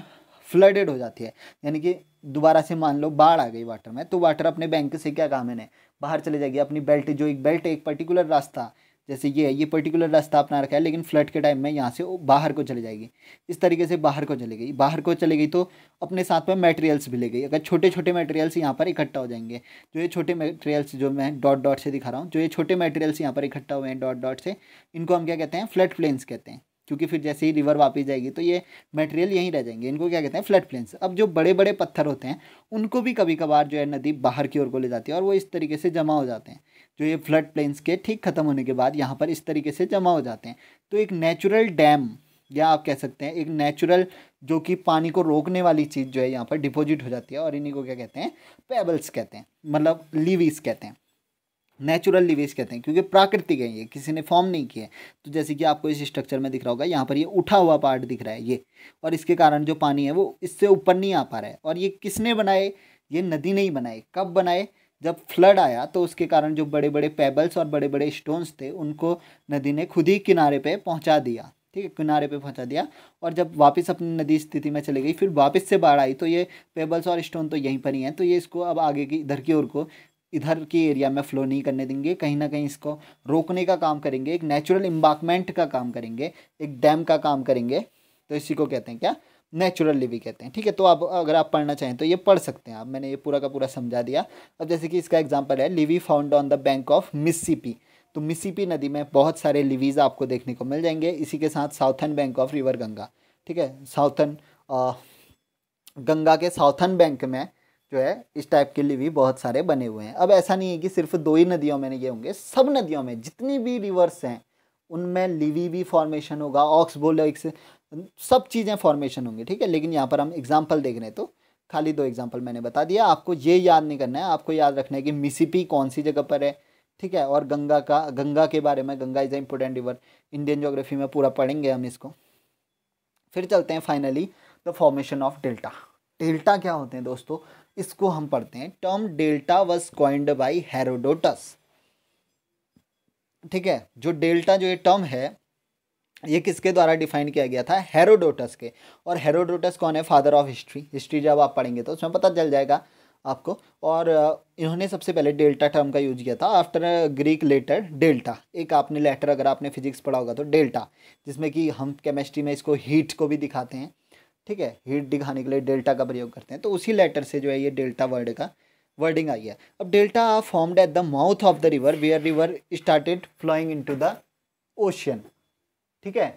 फ्लडेड हो जाती है यानी कि दोबारा से मान लो बाढ़ आ गई वाटर में तो वाटर अपने बैंक से क्या काम है बाहर चले जाएगी अपनी बेल्ट जो एक बेल्ट एक पर्टिकुलर रास्ता जैसे ये है ये पर्टिकुलर रास्ता अपना रखा है लेकिन फ्लड के टाइम में यहाँ से वो बाहर को चले जाएगी इस तरीके से बाहर को चले गई बाहर को चले गई तो अपने साथ में मटेरियल्स भी ले गई अगर छोटे छोटे मटेरियल्स यहाँ पर इकट्ठा हो जाएंगे जो ये छोटे मटेरियल्स जो मैं डॉट डॉट से दिखा रहा हूँ जो ये छोटे मटेरियल्स यहाँ पर इकट्ठा हुए हैं डॉट डॉट से इनको हम क्या कहते हैं फ्लड प्लेन्स कहते हैं क्योंकि फिर जैसे ही रिवर वापस जाएगी तो ये मटेरियल यहीं रह जाएंगे इनको क्या कहते हैं फ्लड प्लेन्स अब जो बड़े बड़े पत्थर होते हैं उनको भी कभी कभार जो है नदी बाहर की ओर को ले जाती है और वो इस तरीके से जमा हो जाते हैं जो ये फ्लड प्लेन्स के ठीक ख़त्म होने के बाद यहाँ पर इस तरीके से जमा हो जाते हैं तो एक नेचुरल डैम या आप कह सकते हैं एक नेचुरल जो कि पानी को रोकने वाली चीज़ जो है यहाँ पर डिपॉजिट हो जाती है और इन्हीं को क्या कहते हैं पेबल्स कहते हैं मतलब लीवीज कहते हैं नेचुरल लिवेज कहते हैं क्योंकि प्राकृतिक है ये किसी ने फॉर्म नहीं किया तो जैसे कि आपको इस स्ट्रक्चर में दिख रहा होगा यहाँ पर ये उठा हुआ पार्ट दिख रहा है ये और इसके कारण जो पानी है वो इससे ऊपर नहीं आ पा रहा है और ये किसने बनाए ये नदी नहीं बनाए कब बनाए जब फ्लड आया तो उसके कारण जो बड़े बड़े पेबल्स और बड़े बड़े स्टोन्स थे उनको नदी ने खुद ही किनारे पे पहुँचा दिया ठीक है किनारे पर पहुँचा दिया और जब वापस अपनी नदी स्थिति में चली गई फिर वापस से बाढ़ आई तो ये पेबल्स और स्टोन तो यहीं पर ही हैं तो ये इसको अब आगे की इधर की ओर को इधर के एरिया में फ़्लो नहीं करने देंगे कहीं ना कहीं इसको रोकने का काम करेंगे एक नेचुरल इम्बाकमेंट का काम करेंगे एक डैम का काम करेंगे तो इसी को कहते हैं क्या नेचुरल लिविंग कहते हैं ठीक है तो आप अगर आप पढ़ना चाहें तो ये पढ़ सकते हैं आप मैंने ये पूरा का पूरा समझा दिया अब जैसे कि इसका एग्जाम्पल है levee found on the bank of Mississippi तो मिसिपी नदी में बहुत सारे लिवीज़ आपको देखने को मिल जाएंगे इसी के साथ southern bank of river Ganga ठीक है साउथर्न गंगा के साउथर्न बैंक में जो है इस टाइप के लिए भी बहुत सारे बने हुए हैं अब ऐसा नहीं है कि सिर्फ दो ही नदियों में ये होंगे सब नदियों में जितनी भी रिवर्स हैं उनमें लिवी भी फॉर्मेशन होगा ऑक्स बोलेक्स सब चीज़ें फॉर्मेशन होंगी ठीक है लेकिन यहाँ पर हम एग्जाम्पल देख रहे हैं तो खाली दो एग्जाम्पल मैंने बता दिया आपको ये याद नहीं करना है आपको याद रखना है कि मिसिपी कौन सी जगह पर है ठीक है और गंगा का गंगा के बारे में Ganga is a important river Indian geography में पूरा पढ़ेंगे हम इसको फिर चलते हैं finally the formation of delta delta क्या होते हैं दोस्तों इसको हम पढ़ते हैं term delta was coined by Herodotus ठीक है जो डेल्टा जो ये टर्म है ये किसके द्वारा डिफाइन किया गया था हेरोडोटस के और हेरोडोटस कौन है फादर ऑफ हिस्ट्री हिस्ट्री जब आप पढ़ेंगे तो उसमें पता चल जाएगा आपको और इन्होंने सबसे पहले डेल्टा टर्म का यूज किया था आफ्टर ग्रीक लेटर डेल्टा एक आपने लेटर अगर आपने फिजिक्स पढ़ा होगा तो डेल्टा जिसमें कि हम केमिस्ट्री में इसको हीट को भी दिखाते हैं ठीक है हीट दिखाने के लिए डेल्टा का प्रयोग करते हैं तो उसी लेटर से जो है ये डेल्टा वर्ड का वर्डिंग आई है अब delta formed at the mouth of the river where river started flowing into the ocean ठीक है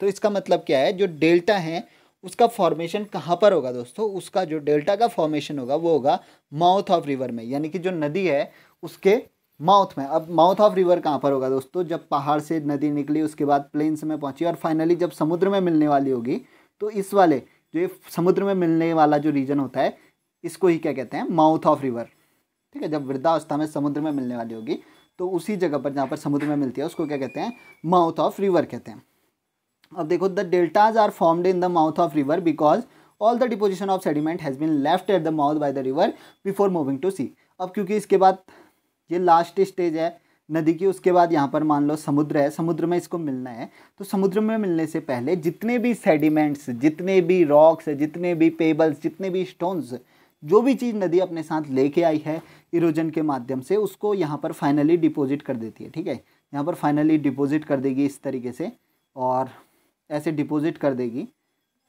तो इसका मतलब क्या है जो डेल्टा है उसका फॉर्मेशन कहाँ पर होगा दोस्तों उसका जो डेल्टा का फॉर्मेशन होगा वो होगा माउथ ऑफ रिवर में यानी कि जो नदी है उसके माउथ में अब माउथ ऑफ रिवर कहाँ पर होगा दोस्तों जब पहाड़ से नदी निकली उसके बाद प्लेन्स में पहुंची और फाइनली जब समुद्र में मिलने वाली होगी तो इस वाले जो ये समुद्र में मिलने वाला जो रीजन होता है इसको ही क्या कहते हैं माउथ ऑफ रिवर ठीक है जब वृद्धावस्था में समुद्र में मिलने वाली होगी तो उसी जगह पर जहाँ पर समुद्र में मिलती है उसको क्या कहते हैं माउथ ऑफ रिवर कहते हैं अब देखो the deltas are formed in the mouth of river because all the deposition of sediment has been left at the mouth by the river before moving to sea अब क्योंकि इसके बाद ये last stage है नदी की उसके बाद यहाँ पर मान लो समुद्र है समुद्र में इसको मिलना है तो समुद्र में मिलने से पहले जितने भी सेडिमेंट्स जितने भी रॉक्स जितने भी पेबल्स जितने भी स्टोन्स जो भी चीज़ नदी अपने साथ लेके आई है इरोजन के माध्यम से उसको यहाँ पर फाइनली डिपॉजिट कर देती है ठीक है यहाँ पर फाइनली डिपॉजिट कर देगी इस तरीके से और ऐसे डिपॉजिट कर देगी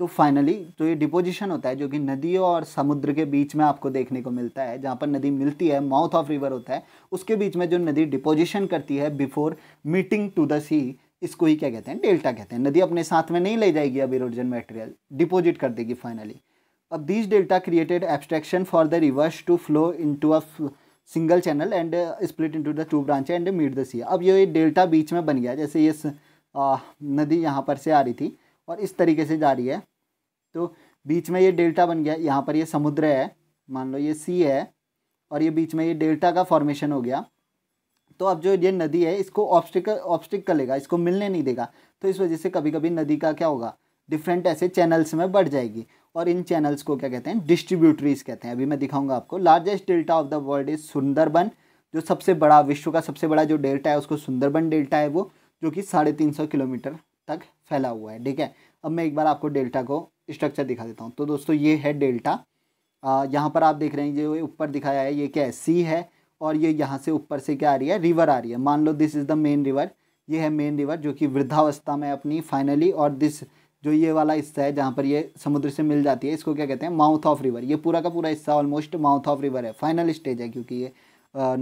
तो फाइनली तो ये डिपोजिशन होता है जो कि नदियों और समुद्र के बीच में आपको देखने को मिलता है जहाँ पर नदी मिलती है माउथ ऑफ रिवर होता है उसके बीच में जो नदी डिपोजिशन करती है before meeting to the sea इसको ही क्या कहते हैं डेल्टा कहते हैं नदी अपने साथ में नहीं ले जाएगी अब इरोजन मटेरियल डिपोजिट कर देगी फाइनली अब these delta created abstraction for the rivers to flow into a single channel and split in the two branch and meet the sea अब ये डेल्टा बीच में बन गया जैसे ये नदी यहाँ पर से आ रही थी और इस तरीके से जा रही है तो बीच में ये डेल्टा बन गया यहाँ पर ये समुद्र है मान लो ये सी है और ये बीच में ये डेल्टा का फॉर्मेशन हो गया तो अब जो ये नदी है इसको ऑब्स्टिकल ऑब्स्टिक कर लेगा इसको मिलने नहीं देगा तो इस वजह से कभी कभी नदी का क्या होगा डिफरेंट ऐसे चैनल्स में बढ़ जाएगी और इन चैनल्स को क्या कहते हैं डिस्ट्रीब्यूटरीज कहते हैं अभी मैं दिखाऊंगा आपको largest delta of the world is Sundarban जो सबसे बड़ा विश्व का सबसे बड़ा जो डेल्टा है उसको सुंदरबन डेल्टा है वो जो कि साढ़े तीन सौ किलोमीटर तक फैला हुआ है ठीक है अब मैं एक बार आपको डेल्टा को स्ट्रक्चर दिखा देता हूँ तो दोस्तों ये है डेल्टा यहाँ पर आप देख रहे हैं जो ऊपर दिखाया है ये क्या है सी है और ये यहाँ से ऊपर से क्या आ रही है रिवर आ रही है मान लो this is the main river ये है मेन रिवर जो कि वृद्धावस्था में अपनी फाइनली और दिस जो ये वाला हिस्सा है जहाँ पर ये समुद्र से मिल जाती है इसको क्या कहते हैं माउथ ऑफ रिवर ये पूरा का पूरा हिस्सा ऑलमोस्ट माउथ ऑफ रिवर है फाइनल स्टेज है क्योंकि ये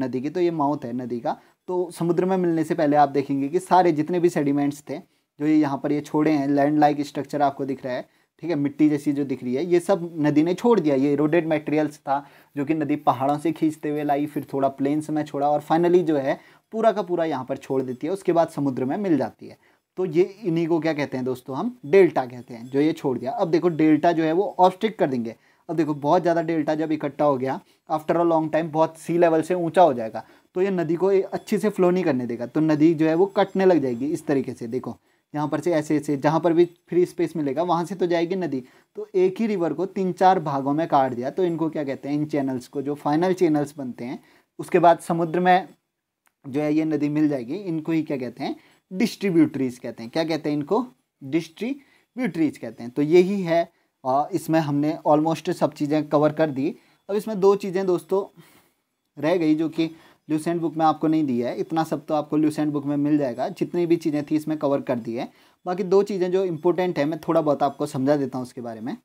नदी की तो ये माउथ है नदी का तो समुद्र में मिलने से पहले आप देखेंगे कि सारे जितने भी सेडिमेंट्स थे जो ये यहाँ पर ये छोड़े हैं लैंड लाइक स्ट्रक्चर आपको दिख रहा है ठीक है मिट्टी जैसी जो दिख रही है ये सब नदी ने छोड़ दिया ये इरोडेड मटेरियल्स था जो कि नदी पहाड़ों से खींचते हुए लाई फिर थोड़ा प्लेन्स में छोड़ा और फाइनली जो है पूरा का पूरा यहाँ पर छोड़ देती है उसके बाद समुद्र में मिल जाती है तो ये इन्हीं को क्या कहते हैं दोस्तों हम डेल्टा कहते हैं जो ये छोड़ दिया अब देखो डेल्टा जो है वो ऑब्स्टिक कर देंगे अब देखो बहुत ज़्यादा डेल्टा जब इकट्ठा हो गया आफ्टर अ लॉन्ग टाइम बहुत सी लेवल से ऊंचा हो जाएगा तो ये नदी को अच्छे से फ्लो नहीं करने देगा तो नदी जो है वो कटने लग जाएगी इस तरीके से देखो यहाँ पर से ऐसे ऐसे जहाँ पर भी फ्री स्पेस मिलेगा वहाँ से तो जाएगी नदी तो एक ही रिवर को तीन चार भागों में काट दिया तो इनको क्या कहते हैं इन चैनल्स को जो फाइनल चैनल्स बनते हैं उसके बाद समुद्र में जो है ये नदी मिल जाएगी इनको ही क्या कहते हैं डिस्ट्रीब्यूटरीज कहते हैं क्या कहते हैं इनको डिस्ट्रीब्यूटरीज कहते हैं तो यही है इसमें हमने ऑलमोस्ट सब चीज़ें कवर कर दी अब इसमें दो चीज़ें दोस्तों रह गई जो कि ल्यूसेंट बुक में आपको नहीं दिया है इतना सब तो आपको ल्यूसेंट बुक में मिल जाएगा जितनी भी चीज़ें थी इसमें कवर कर दी है बाकी दो चीज़ें जो इम्पोर्टेंट है मैं थोड़ा बहुत आपको समझा देता हूँ उसके बारे में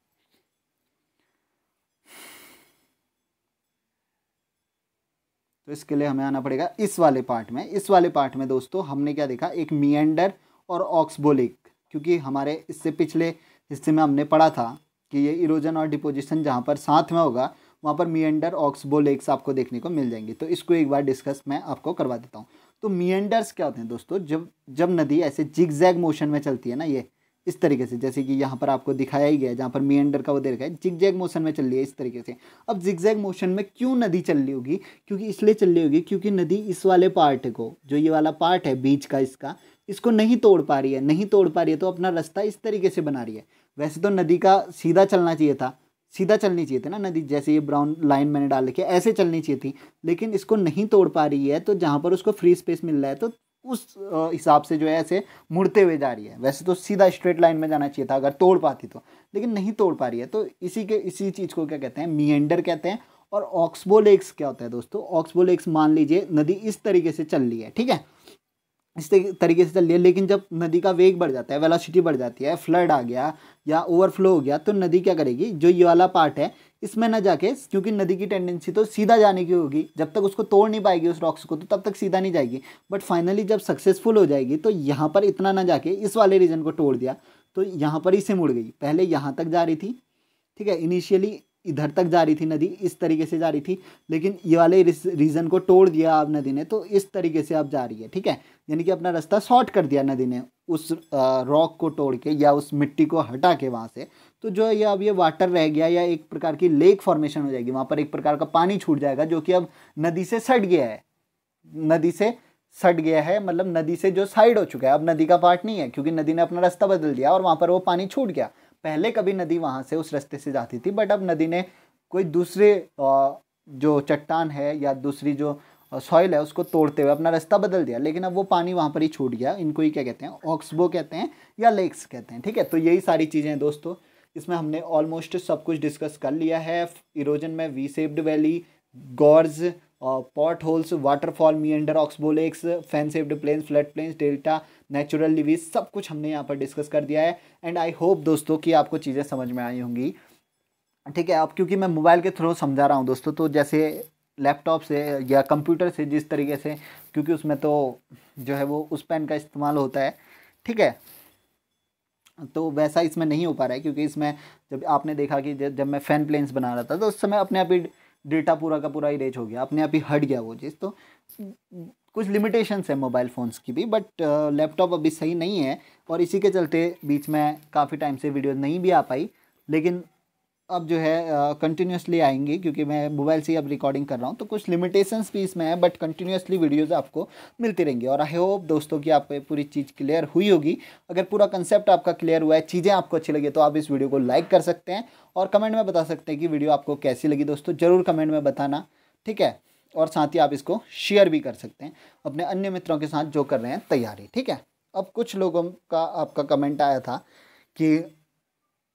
तो इसके लिए हमें आना पड़ेगा इस वाले पार्ट में इस वाले पार्ट में दोस्तों हमने क्या देखा एक मियंडर और ऑक्सबोलिक क्योंकि हमारे इससे पिछले हिस्से में हमने पढ़ा था कि ये इरोजन और डिपोजिशन जहाँ पर साथ में होगा वहाँ पर मियंडर ऑक्सबो लेक्स आपको देखने को मिल जाएंगे तो इसको एक बार डिस्कस मैं आपको करवा देता हूँ तो मियंडर्स क्या होते हैं दोस्तों जब जब नदी ऐसे जिग मोशन में चलती है ना ये इस तरीके से जैसे कि यहाँ पर आपको दिखाया ही गया जहाँ पर मियंडर का वो दे रखा है जैग मोशन में चल रही है इस तरीके से अब जैग मोशन में क्यों नदी चल रही होगी क्योंकि इसलिए चल रही होगी क्योंकि नदी इस वाले पार्ट को जो ये वाला पार्ट है बीच का इसका इसको नहीं तोड़ पा रही है नहीं तोड़ पा रही है तो अपना रास्ता इस तरीके से बना रही है वैसे तो नदी का सीधा चलना चाहिए था सीधा चलनी चाहिए थी ना नदी जैसे ये ब्राउन लाइन मैंने डाल रखी है ऐसे चलनी चाहिए थी लेकिन इसको नहीं तोड़ पा रही है तो जहाँ पर उसको फ्री स्पेस मिल रहा है तो उस हिसाब से जो है ऐसे मुड़ते हुए जा रही है वैसे तो सीधा स्ट्रेट लाइन में जाना चाहिए था अगर तोड़ पाती तो लेकिन नहीं तोड़ पा रही है तो इसी के इसी चीज़ को क्या कहते हैं मीएंडर कहते हैं और ऑक्सबो लेक्स क्या होता है दोस्तों ऑक्सबो लेक्स मान लीजिए नदी इस तरीके से चल रही है ठीक है इस तरीके से चल रही है लेकिन जब नदी का वेग बढ़ जाता है वेलोसिटी बढ़ जाती है फ्लड आ गया या ओवरफ्लो हो गया तो नदी क्या करेगी जो ये वाला पार्ट है इसमें ना जाके क्योंकि नदी की टेंडेंसी तो सीधा जाने की होगी जब तक उसको तोड़ नहीं पाएगी उस रॉक्स को तो तब तक सीधा नहीं जाएगी बट फाइनली जब सक्सेसफुल हो जाएगी तो यहाँ पर इतना ना जाके इस वाले रीजन को तोड़ दिया तो यहाँ पर ही से मुड़ गई पहले यहाँ तक जा रही थी ठीक है इनिशियली इधर तक जा रही थी नदी इस तरीके से जा रही थी लेकिन ये वाले रीज़न को तोड़ दिया आप नदी ने तो इस तरीके से आप जा रही है ठीक है यानी कि अपना रास्ता शॉर्ट कर दिया नदी ने उस रॉक को तोड़ के या उस मिट्टी को हटा के वहाँ से तो जो ये अब ये वाटर रह गया या एक प्रकार की लेक फॉर्मेशन हो जाएगी वहाँ पर एक प्रकार का पानी छूट जाएगा जो कि अब नदी से सट गया है नदी से सट गया है मतलब नदी से जो साइड हो चुका है अब नदी का पार्ट नहीं है क्योंकि नदी ने अपना रास्ता बदल दिया और वहाँ पर वो पानी छूट गया पहले कभी नदी वहाँ से उस रास्ते से जाती थी बट अब नदी ने कोई दूसरे जो चट्टान है या दूसरी जो सॉइल है उसको तोड़ते हुए अपना रास्ता बदल दिया लेकिन अब वो पानी वहाँ पर ही छूट गया इनको ही क्या कहते हैं ऑक्सबो कहते हैं या लेक्स कहते हैं ठीक है तो यही सारी चीज़ें हैं दोस्तों इसमें हमने ऑलमोस्ट सब कुछ डिस्कस कर लिया है इरोजन में V shaped valley gorge pot holes waterfall meander oxbow lakes lakes fan shaped plains flood plains delta natural levees सब कुछ हमने यहाँ पर डिस्कस कर दिया है एंड आई होप दोस्तों कि आपको चीज़ें समझ में आई होंगी ठीक है अब क्योंकि मैं मोबाइल के थ्रू समझा रहा हूँ दोस्तों तो जैसे लैपटॉप से या कंप्यूटर से जिस तरीके से क्योंकि उसमें तो जो है वो उस पेन का इस्तेमाल होता है ठीक है तो वैसा इसमें नहीं हो पा रहा है क्योंकि इसमें जब आपने देखा कि जब मैं फ़ैन प्लेन्स बना रहा था तो उस समय अपने आप ही डेटा पूरा का पूरा इरेज हो गया अपने आप ही हट गया वो चीज़ तो कुछ लिमिटेशंस है मोबाइल फ़ोन्स की भी बट लैपटॉप uh, अभी सही नहीं है और इसी के चलते बीच में काफ़ी टाइम से वीडियो नहीं भी आ पाई लेकिन अब जो है कंटिन्यूसली uh, आएंगी क्योंकि मैं मोबाइल से अब रिकॉर्डिंग कर रहा हूँ तो कुछ लिमिटेशंस भी इसमें है बट कंटिन्यूसली वीडियोस आपको मिलती रहेंगी और आई होप दोस्तों की आपको पूरी चीज़ क्लियर हुई होगी अगर पूरा कंसेप्ट आपका क्लियर हुआ है चीज़ें आपको अच्छी लगी तो आप इस वीडियो को लाइक कर सकते हैं और कमेंट में बता सकते हैं कि वीडियो आपको कैसी लगी दोस्तों ज़रूर कमेंट में बताना ठीक है और साथ ही आप इसको शेयर भी कर सकते हैं अपने अन्य मित्रों के साथ जो कर रहे हैं तैयारी ठीक है अब कुछ लोगों का आपका कमेंट आया था कि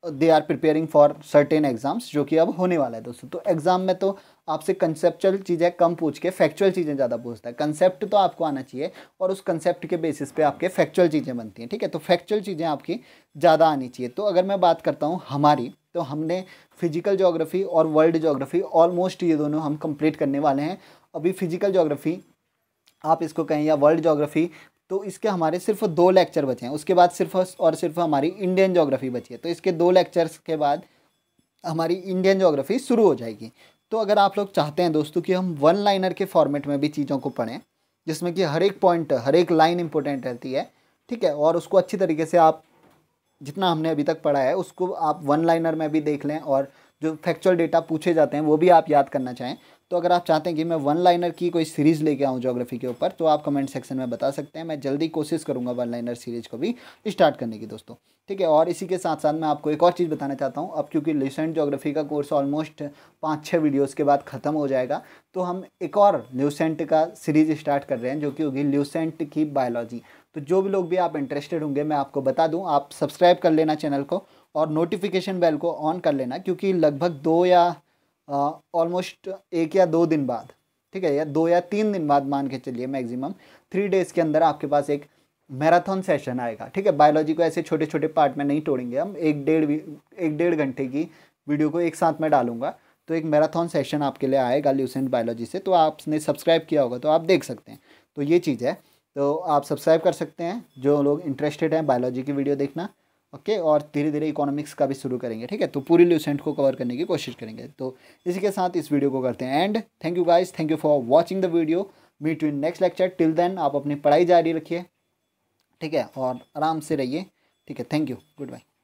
they are preparing for certain exams जो कि अब होने वाला है दोस्तों तो एग्ज़ाम में तो आपसे कंसेप्चुअल चीज़ें कम पूछ के फैक्चुअल चीज़ें ज़्यादा पूछता है कंसेप्ट तो आपको आना चाहिए और उस कंसेप्ट के बेसिस पे आपके फैक्चुअल चीज़ें बनती हैं ठीक है तो फैक्चुअल चीज़ें आपकी ज़्यादा आनी चाहिए तो अगर मैं बात करता हूँ हमारी तो हमने फिजिकल जोग्राफ़ी और वर्ल्ड जोग्राफ़ी ऑलमोस्ट ये दोनों हम कंप्लीट करने वाले हैं अभी फिजिकल जोग्राफ़ी आप इसको कहें या वर्ल्ड जोग्राफ़ी तो इसके हमारे सिर्फ दो लेक्चर बचे हैं उसके बाद सिर्फ और सिर्फ हमारी इंडियन जोग्राफ़ी बची है तो इसके दो लेक्चर्स के बाद हमारी इंडियन जोग्राफ़ी शुरू हो जाएगी तो अगर आप लोग चाहते हैं दोस्तों कि हम वन लाइनर के फॉर्मेट में भी चीज़ों को पढ़ें जिसमें कि हर एक पॉइंट हर एक लाइन इंपॉर्टेंट रहती है ठीक है और उसको अच्छी तरीके से आप जितना हमने अभी तक पढ़ा है उसको आप वन लाइनर में भी देख लें और जो फैक्चुअल डेटा पूछे जाते हैं वो भी आप याद करना चाहें तो अगर आप चाहते हैं कि मैं वन लाइनर की कोई सीरीज़ लेके आऊँ जोग्राफी के ऊपर तो आप कमेंट सेक्शन में बता सकते हैं मैं जल्दी कोशिश करूँगा वन लाइनर सीरीज़ को भी स्टार्ट करने की दोस्तों ठीक है और इसी के साथ साथ मैं आपको एक और चीज़ बताना चाहता हूँ अब क्योंकि ल्यूसेंट जोग्राफी का कोर्स ऑलमोस्ट पाँच छः वीडियोज़ के बाद ख़त्म हो जाएगा तो हम एक और ल्यूसेंट का सीरीज़ स्टार्ट कर रहे हैं जो कि होगी ल्यूसेंट की बायोलॉजी तो जो भी लोग भी आप इंटरेस्टेड होंगे मैं आपको बता दूँ आप सब्सक्राइब कर लेना चैनल को और नोटिफिकेशन बेल को ऑन कर लेना क्योंकि लगभग दो या ऑलमोस्ट एक या दो दिन बाद ठीक है या दो या तीन दिन बाद मान के चलिए मैक्सिमम थ्री डेज़ के अंदर आपके पास एक मैराथन सेशन आएगा ठीक है बायोलॉजी को ऐसे छोटे छोटे पार्ट में नहीं तोड़ेंगे हम एक डेढ़ एक डेढ़ घंटे की वीडियो को एक साथ में डालूंगा तो एक मैराथन सेशन आपके लिए आएगा ल्यूसेंट बायोलॉजी से तो आपने सब्सक्राइब किया होगा तो आप देख सकते हैं तो ये चीज़ है तो आप सब्सक्राइब कर सकते हैं जो लोग इंटरेस्टेड हैं बायोलॉजी की वीडियो देखना ओके okay, और धीरे धीरे इकोनॉमिक्स का भी शुरू करेंगे ठीक है तो पूरी ल्यूसेंट को कवर करने की कोशिश करेंगे तो इसी के साथ इस वीडियो को करते हैं and thank you guys thank you for watching the video meet in next lecture till then आप अपनी पढ़ाई जारी रखिए ठीक है और आराम से रहिए ठीक है थैंक यू गुड बाय